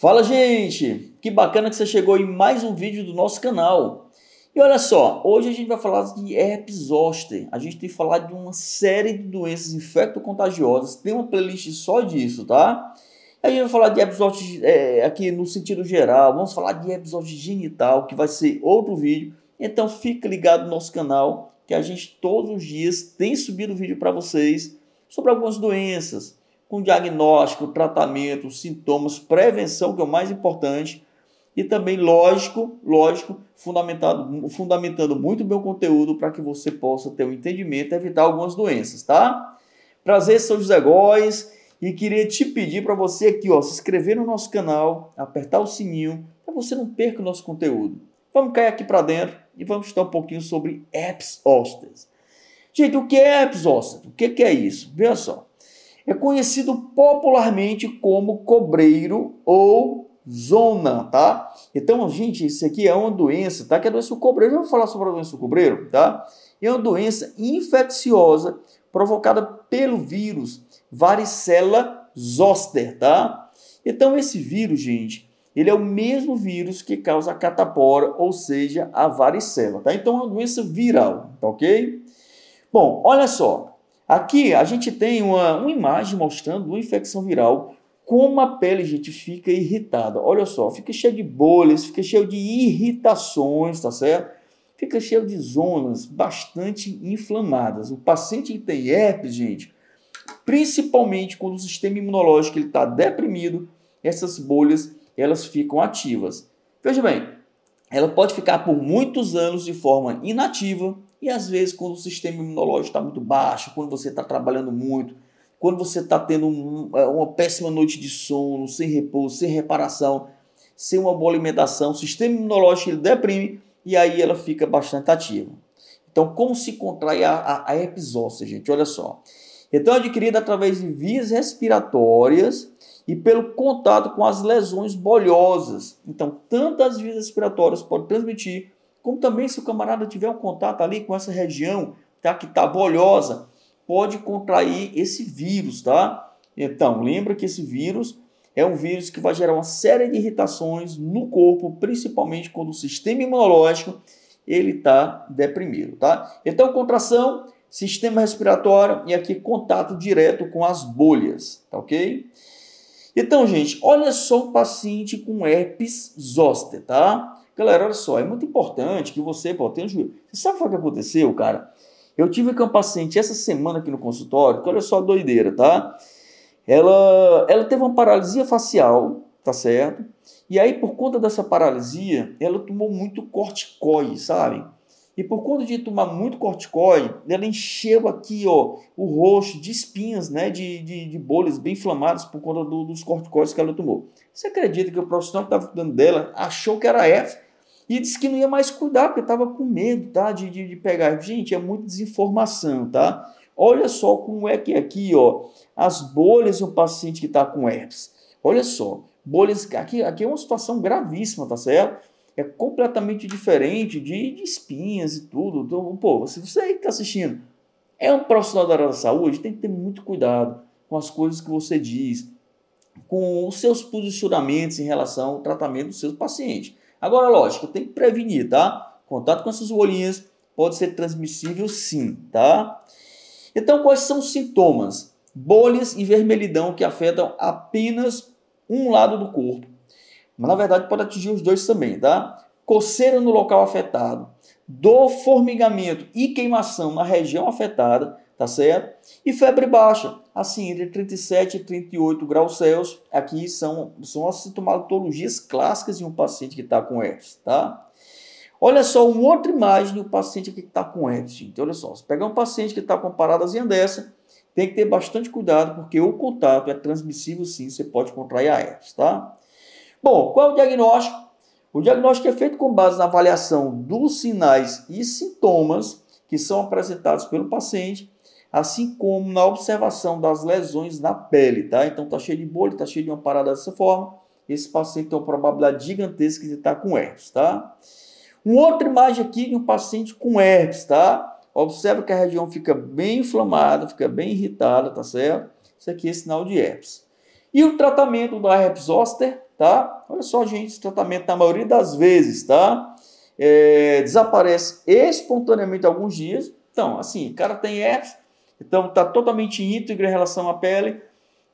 Fala gente, que bacana que você chegou em mais um vídeo do nosso canal. E olha só, hoje a gente vai falar de herpes zoster. A gente tem falado de uma série de doenças infecto-contagiosas, tem uma playlist só disso, tá? A gente vai falar de herpes zoster é, aqui no sentido geral, vamos falar de herpes zoster genital, que vai ser outro vídeo. Então fica ligado no nosso canal, que a gente todos os dias tem subido vídeo para vocês sobre algumas doenças com diagnóstico, tratamento, sintomas, prevenção, que é o mais importante, e também, lógico, lógico, fundamentado, fundamentando muito bem o conteúdo para que você possa ter o um entendimento e evitar algumas doenças, tá? Prazer, São José Góes, e queria te pedir para você aqui, ó, se inscrever no nosso canal, apertar o sininho, para você não perca o nosso conteúdo. Vamos cair aqui para dentro e vamos estudar um pouquinho sobre apps Gente, o que é apps O que é isso? Veja só é conhecido popularmente como cobreiro ou zona, tá? Então, gente, isso aqui é uma doença, tá? Que é a doença do cobreiro. Eu vou falar sobre a doença do cobreiro, tá? É uma doença infecciosa provocada pelo vírus varicela zoster, tá? Então, esse vírus, gente, ele é o mesmo vírus que causa a catapora, ou seja, a varicela, tá? Então, é uma doença viral, tá ok? Bom, olha só. Aqui a gente tem uma, uma imagem mostrando uma infecção viral, como a pele, gente, fica irritada. Olha só, fica cheio de bolhas, fica cheio de irritações, tá certo? Fica cheio de zonas bastante inflamadas. O paciente que tem herpes, gente, principalmente quando o sistema imunológico está deprimido, essas bolhas elas ficam ativas. Veja bem, ela pode ficar por muitos anos de forma inativa, e às vezes, quando o sistema imunológico está muito baixo, quando você está trabalhando muito, quando você está tendo um, é, uma péssima noite de sono, sem repouso, sem reparação, sem uma boa alimentação, o sistema imunológico ele deprime e aí ela fica bastante ativa. Então, como se contrai a, a, a gente? Olha só. Então, é adquirida através de vias respiratórias e pelo contato com as lesões bolhosas. Então, tanto as vias respiratórias podem transmitir como também se o camarada tiver um contato ali com essa região tá, que está bolhosa, pode contrair esse vírus, tá? Então, lembra que esse vírus é um vírus que vai gerar uma série de irritações no corpo, principalmente quando o sistema imunológico ele está deprimido, tá? Então, contração, sistema respiratório e aqui contato direto com as bolhas, tá ok? Então, gente, olha só o paciente com herpes zoster, tá? Galera, olha só, é muito importante que você, pô, tenha um juízo. Você sabe o que aconteceu, cara? Eu tive com um paciente essa semana aqui no consultório, que olha só a doideira, tá? Ela, ela teve uma paralisia facial, tá certo? E aí, por conta dessa paralisia, ela tomou muito corticoide, sabe? E por conta de tomar muito corticoide, ela encheu aqui ó, o rosto de espinhas, né, de, de, de bolhas bem inflamadas por conta do, dos corticoides que ela tomou. Você acredita que o profissional que estava cuidando dela achou que era F e disse que não ia mais cuidar, porque estava com medo tá, de, de, de pegar. Gente, é muita desinformação, tá? Olha só como é que é aqui, ó, as bolhas de um paciente que está com herpes. Olha só, bolhas. Aqui, aqui é uma situação gravíssima, tá certo? É completamente diferente de, de espinhas e tudo. Então, pô, se você aí que está assistindo é um profissional da área da saúde, tem que ter muito cuidado com as coisas que você diz, com os seus posicionamentos em relação ao tratamento dos seus pacientes. Agora, lógico, tem que prevenir, tá? Contato com essas bolinhas pode ser transmissível sim, tá? Então, quais são os sintomas? Bolhas e vermelhidão que afetam apenas um lado do corpo. Mas, na verdade, pode atingir os dois também, tá? Coceira no local afetado, dor, formigamento e queimação na região afetada, tá certo? E febre baixa, assim, entre 37 e 38 graus Celsius, aqui são, são as sintomatologias clássicas de um paciente que está com herpes, tá? Olha só uma outra imagem de um paciente que está com herpes, gente. Olha só, se pegar um paciente que está com paradazinha assim dessa, tem que ter bastante cuidado, porque o contato é transmissível sim, você pode contrair a herpes, tá? Bom, qual é o diagnóstico? O diagnóstico é feito com base na avaliação dos sinais e sintomas que são apresentados pelo paciente assim como na observação das lesões na pele, tá? Então tá cheio de bolha, tá cheio de uma parada dessa forma. Esse paciente tem uma probabilidade gigantesca de estar tá com herpes, tá? Uma outra imagem aqui de um paciente com herpes, tá? Observa que a região fica bem inflamada, fica bem irritada, tá certo? Isso aqui é sinal de herpes. E o tratamento da herpes zoster, tá? Olha só, gente, esse tratamento na maioria das vezes, tá? É, desaparece espontaneamente alguns dias. Então, assim, o cara tem herpes, então está totalmente íntegro em relação à pele.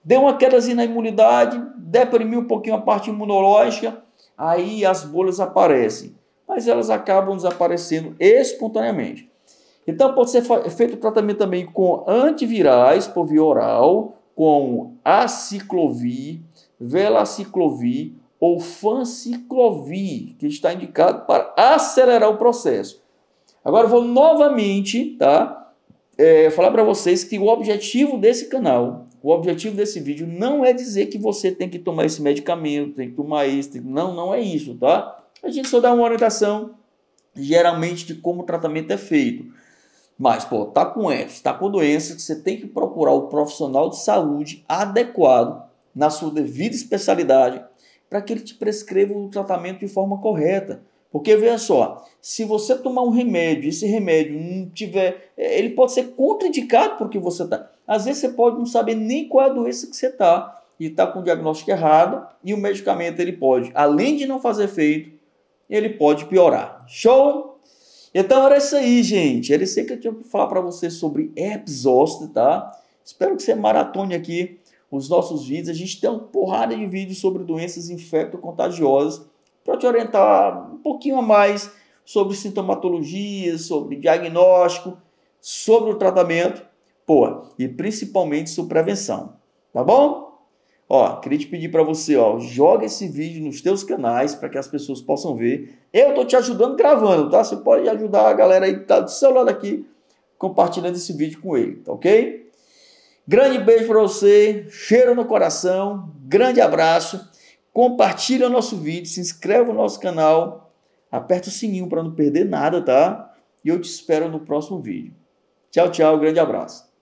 Deu uma quedazinha na imunidade, deprimiu um pouquinho a parte imunológica, aí as bolhas aparecem. Mas elas acabam desaparecendo espontaneamente. Então pode ser feito tratamento também com antivirais por via oral, com aciclovir, velaciclovir ou fanciclovir, que está indicado para acelerar o processo. Agora vou novamente, tá? é, falar para vocês que o objetivo desse canal, o objetivo desse vídeo não é dizer que você tem que tomar esse medicamento, tem que tomar isso, não, não é isso, tá? A gente só dá uma orientação, geralmente, de como o tratamento é feito. Mas, pô, tá com herpes, tá com doença, você tem que procurar o profissional de saúde adequado, na sua devida especialidade, para que ele te prescreva o tratamento de forma correta. Porque, veja só, se você tomar um remédio, esse remédio não tiver, é, ele pode ser contraindicado porque você está. Às vezes você pode não saber nem qual é a doença que você está e está com o diagnóstico errado e o medicamento ele pode, além de não fazer efeito, ele pode piorar. Show? Então era isso aí, gente. Era isso aí que eu tinha para falar para vocês sobre herpes zoster, tá? Espero que você maratone aqui os nossos vídeos. A gente tem uma porrada de vídeos sobre doenças infecto-contagiosas para te orientar um pouquinho a mais sobre sintomatologia, sobre diagnóstico, sobre o tratamento, pô, e principalmente sobre prevenção, tá bom? Ó, queria te pedir para você, ó, joga esse vídeo nos teus canais para que as pessoas possam ver. Eu tô te ajudando gravando, tá? Você pode ajudar a galera aí que tá do seu lado aqui compartilhando esse vídeo com ele, tá OK? Grande beijo para você, cheiro no coração, grande abraço. Compartilha o nosso vídeo, se inscreve no nosso canal Aperta o sininho para não perder nada, tá? E eu te espero no próximo vídeo. Tchau, tchau, grande abraço.